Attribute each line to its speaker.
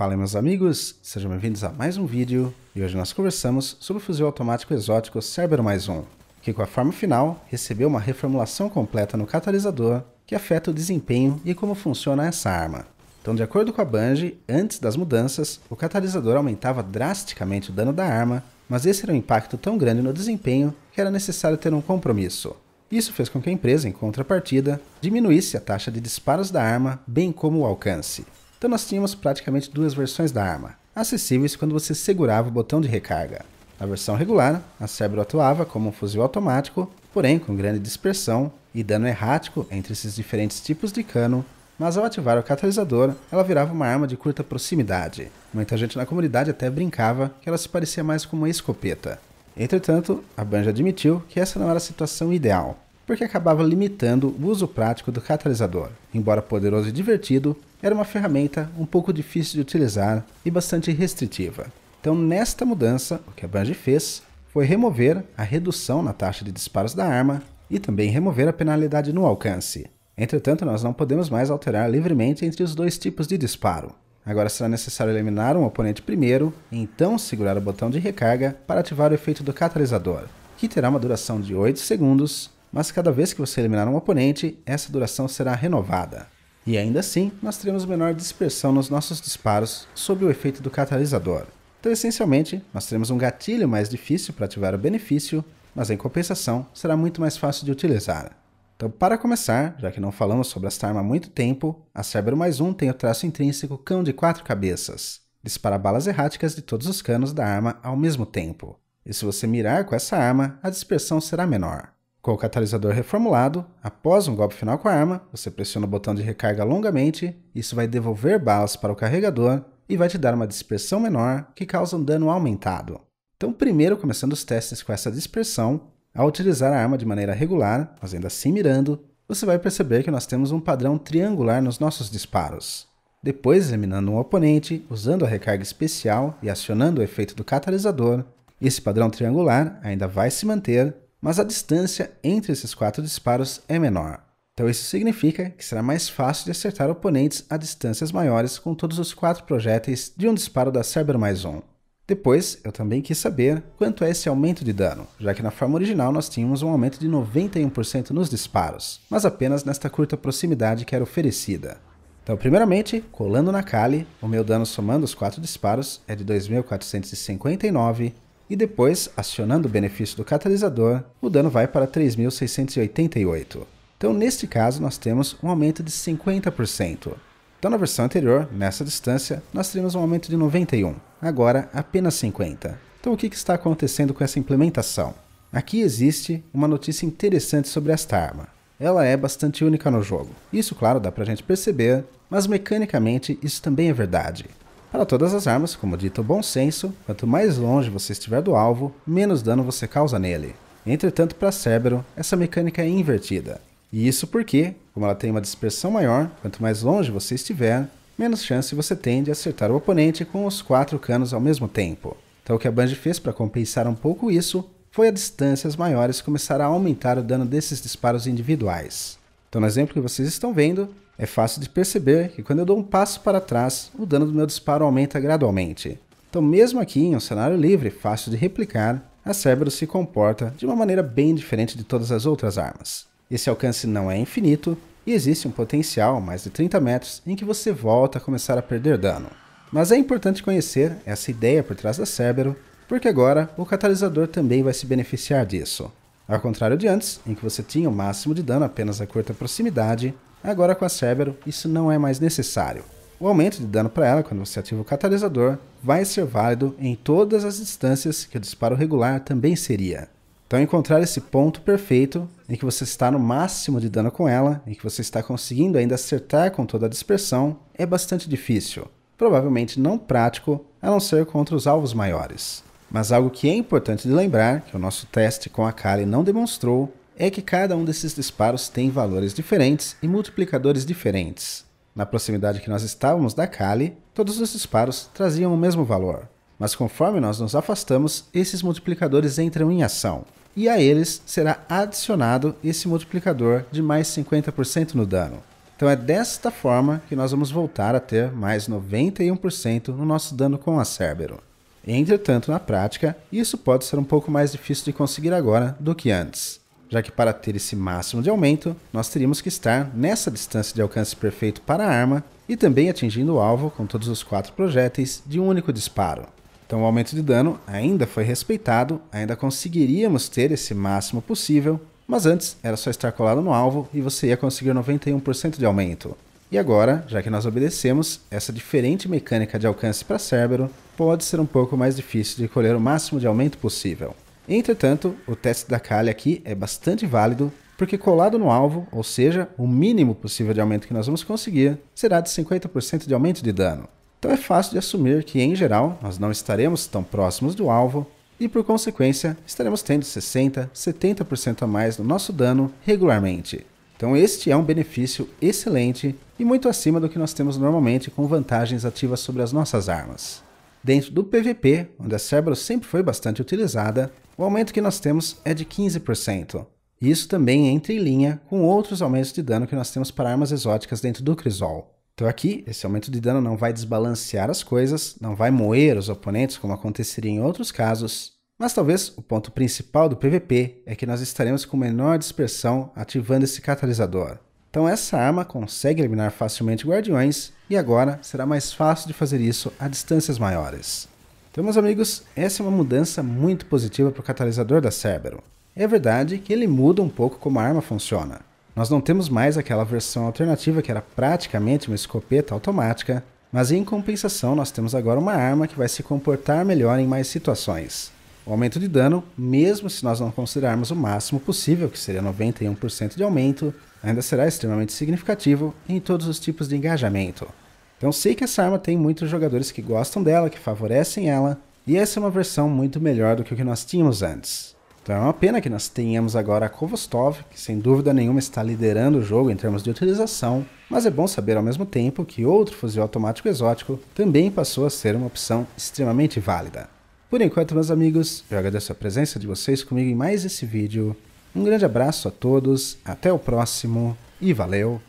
Speaker 1: Fala meus amigos, sejam bem-vindos a mais um vídeo e hoje nós conversamos sobre o fuzil automático exótico Cerbero mais um, que com a forma final recebeu uma reformulação completa no catalisador que afeta o desempenho e como funciona essa arma. Então de acordo com a Bungie, antes das mudanças, o catalisador aumentava drasticamente o dano da arma, mas esse era um impacto tão grande no desempenho que era necessário ter um compromisso. Isso fez com que a empresa, em contrapartida, diminuísse a taxa de disparos da arma, bem como o alcance. Então nós tínhamos praticamente duas versões da arma, acessíveis quando você segurava o botão de recarga. Na versão regular, a Cebro atuava como um fuzil automático, porém com grande dispersão e dano errático entre esses diferentes tipos de cano, mas ao ativar o catalisador, ela virava uma arma de curta proximidade. Muita gente na comunidade até brincava que ela se parecia mais com uma escopeta. Entretanto, a Banja admitiu que essa não era a situação ideal, porque acabava limitando o uso prático do catalisador. Embora poderoso e divertido, era uma ferramenta um pouco difícil de utilizar e bastante restritiva. Então, nesta mudança, o que a Bungie fez foi remover a redução na taxa de disparos da arma e também remover a penalidade no alcance. Entretanto, nós não podemos mais alterar livremente entre os dois tipos de disparo. Agora será necessário eliminar um oponente primeiro, então segurar o botão de recarga para ativar o efeito do catalisador, que terá uma duração de 8 segundos, mas cada vez que você eliminar um oponente, essa duração será renovada. E ainda assim, nós teremos menor dispersão nos nossos disparos sob o efeito do catalisador. Então, essencialmente, nós teremos um gatilho mais difícil para ativar o benefício, mas em compensação será muito mais fácil de utilizar. Então, para começar, já que não falamos sobre esta arma há muito tempo, a Cerbero mais 1 tem o traço intrínseco cão de quatro cabeças. Dispara balas erráticas de todos os canos da arma ao mesmo tempo. E se você mirar com essa arma, a dispersão será menor. Com o catalisador reformulado, após um golpe final com a arma, você pressiona o botão de recarga longamente, isso vai devolver balas para o carregador e vai te dar uma dispersão menor que causa um dano aumentado. Então, primeiro começando os testes com essa dispersão, ao utilizar a arma de maneira regular, fazendo assim mirando, você vai perceber que nós temos um padrão triangular nos nossos disparos. Depois, examinando um oponente, usando a recarga especial e acionando o efeito do catalisador, esse padrão triangular ainda vai se manter mas a distância entre esses quatro disparos é menor. Então isso significa que será mais fácil de acertar oponentes a distâncias maiores com todos os quatro projéteis de um disparo da Cerber mais um. Depois, eu também quis saber quanto é esse aumento de dano, já que na forma original nós tínhamos um aumento de 91% nos disparos, mas apenas nesta curta proximidade que era oferecida. Então, primeiramente, colando na Kali, o meu dano somando os quatro disparos é de 2.459 e depois, acionando o benefício do catalisador, o dano vai para 3.688. Então, neste caso, nós temos um aumento de 50%. Então, na versão anterior, nessa distância, nós teríamos um aumento de 91, agora apenas 50. Então, o que está acontecendo com essa implementação? Aqui existe uma notícia interessante sobre esta arma. Ela é bastante única no jogo. Isso, claro, dá pra gente perceber, mas mecanicamente isso também é verdade. Para todas as armas, como dito o bom senso, quanto mais longe você estiver do alvo, menos dano você causa nele. Entretanto, para Cerbero, essa mecânica é invertida. E isso porque, como ela tem uma dispersão maior, quanto mais longe você estiver, menos chance você tem de acertar o oponente com os quatro canos ao mesmo tempo. Então o que a Bungie fez para compensar um pouco isso foi a distâncias maiores começar a aumentar o dano desses disparos individuais. Então no exemplo que vocês estão vendo, é fácil de perceber que quando eu dou um passo para trás, o dano do meu disparo aumenta gradualmente. Então, mesmo aqui em um cenário livre, é fácil de replicar, a Cerberus se comporta de uma maneira bem diferente de todas as outras armas. Esse alcance não é infinito e existe um potencial, mais de 30 metros, em que você volta a começar a perder dano. Mas é importante conhecer essa ideia por trás da Cerberus, porque agora o catalisador também vai se beneficiar disso. Ao contrário de antes, em que você tinha o máximo de dano apenas a curta proximidade, Agora com a Severo, isso não é mais necessário. O aumento de dano para ela quando você ativa o catalisador vai ser válido em todas as distâncias que o disparo regular também seria. Então encontrar esse ponto perfeito em que você está no máximo de dano com ela, em que você está conseguindo ainda acertar com toda a dispersão, é bastante difícil. Provavelmente não prático, a não ser contra os alvos maiores. Mas algo que é importante de lembrar, que o nosso teste com a Kali não demonstrou, é que cada um desses disparos tem valores diferentes e multiplicadores diferentes. Na proximidade que nós estávamos da Kali, todos os disparos traziam o mesmo valor, mas conforme nós nos afastamos, esses multiplicadores entram em ação, e a eles será adicionado esse multiplicador de mais 50% no dano. Então é desta forma que nós vamos voltar a ter mais 91% no nosso dano com a Cerbero. Entretanto, na prática, isso pode ser um pouco mais difícil de conseguir agora do que antes já que para ter esse máximo de aumento, nós teríamos que estar nessa distância de alcance perfeito para a arma e também atingindo o alvo com todos os quatro projéteis de um único disparo. Então o aumento de dano ainda foi respeitado, ainda conseguiríamos ter esse máximo possível, mas antes era só estar colado no alvo e você ia conseguir 91% de aumento. E agora, já que nós obedecemos, essa diferente mecânica de alcance para Cerbero pode ser um pouco mais difícil de colher o máximo de aumento possível. Entretanto, o teste da calha aqui é bastante válido, porque colado no alvo, ou seja, o mínimo possível de aumento que nós vamos conseguir, será de 50% de aumento de dano. Então é fácil de assumir que, em geral, nós não estaremos tão próximos do alvo e, por consequência, estaremos tendo 60%, 70% a mais no nosso dano regularmente. Então este é um benefício excelente e muito acima do que nós temos normalmente com vantagens ativas sobre as nossas armas. Dentro do PVP, onde a Cerberus sempre foi bastante utilizada, o aumento que nós temos é de 15%. Isso também entra em linha com outros aumentos de dano que nós temos para armas exóticas dentro do Crisol. Então aqui, esse aumento de dano não vai desbalancear as coisas, não vai moer os oponentes como aconteceria em outros casos, mas talvez o ponto principal do PVP é que nós estaremos com menor dispersão ativando esse catalisador. Então essa arma consegue eliminar facilmente guardiões, e agora será mais fácil de fazer isso a distâncias maiores. Então, meus amigos, essa é uma mudança muito positiva para o catalisador da Cerbero. É verdade que ele muda um pouco como a arma funciona. Nós não temos mais aquela versão alternativa que era praticamente uma escopeta automática, mas em compensação nós temos agora uma arma que vai se comportar melhor em mais situações. O aumento de dano, mesmo se nós não considerarmos o máximo possível, que seria 91% de aumento, ainda será extremamente significativo em todos os tipos de engajamento. Então sei que essa arma tem muitos jogadores que gostam dela, que favorecem ela, e essa é uma versão muito melhor do que o que nós tínhamos antes. Então é uma pena que nós tenhamos agora a Kovostov, que sem dúvida nenhuma está liderando o jogo em termos de utilização, mas é bom saber ao mesmo tempo que outro fuzil automático exótico também passou a ser uma opção extremamente válida. Por enquanto, meus amigos, eu agradeço a presença de vocês comigo em mais esse vídeo. Um grande abraço a todos, até o próximo e valeu!